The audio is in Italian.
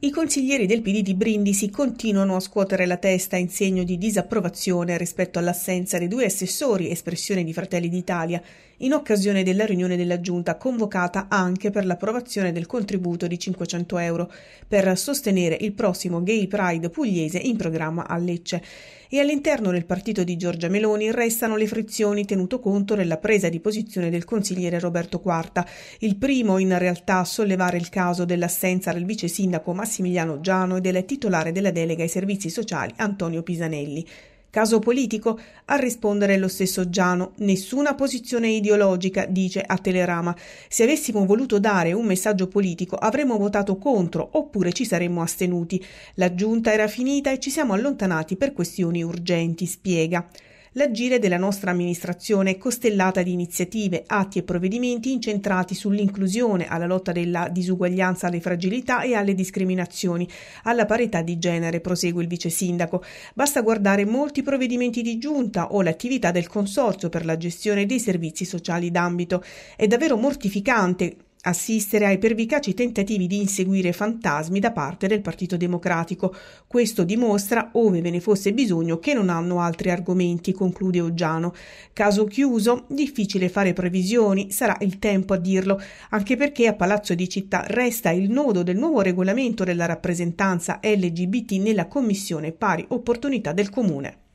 I consiglieri del PD di Brindisi continuano a scuotere la testa in segno di disapprovazione rispetto all'assenza dei due assessori, espressione di Fratelli d'Italia, in occasione della riunione della Giunta convocata anche per l'approvazione del contributo di 500 euro per sostenere il prossimo Gay Pride pugliese in programma a Lecce. E all'interno del partito di Giorgia Meloni restano le frizioni tenuto conto della presa di posizione del consigliere Roberto Quarta, il primo in realtà a sollevare il caso dell'assenza del vice sindaco Massimiliano Giano e del titolare della delega ai servizi sociali Antonio Pisanelli. Caso politico? A rispondere lo stesso Giano, nessuna posizione ideologica, dice a Telerama. Se avessimo voluto dare un messaggio politico avremmo votato contro oppure ci saremmo astenuti. La giunta era finita e ci siamo allontanati per questioni urgenti, spiega. L'agire della nostra amministrazione è costellata di iniziative, atti e provvedimenti incentrati sull'inclusione, alla lotta della disuguaglianza alle fragilità e alle discriminazioni, alla parità di genere, prosegue il vice sindaco. Basta guardare molti provvedimenti di giunta o l'attività del Consorzio per la gestione dei servizi sociali d'ambito. È davvero mortificante assistere ai pervicaci tentativi di inseguire fantasmi da parte del Partito Democratico. Questo dimostra, ove ve ne fosse bisogno, che non hanno altri argomenti, conclude Oggiano. Caso chiuso, difficile fare previsioni, sarà il tempo a dirlo, anche perché a Palazzo di Città resta il nodo del nuovo regolamento della rappresentanza LGBT nella Commissione Pari Opportunità del Comune.